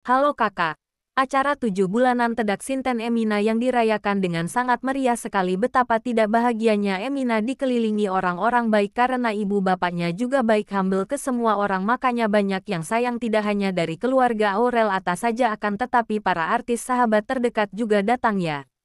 Halo kakak. Acara tujuh bulanan Tedak Sinten Emina yang dirayakan dengan sangat meriah sekali betapa tidak bahagianya Emina dikelilingi orang-orang baik karena ibu bapaknya juga baik humble ke semua orang makanya banyak yang sayang tidak hanya dari keluarga Aurel atas saja akan tetapi para artis sahabat terdekat juga datang ya.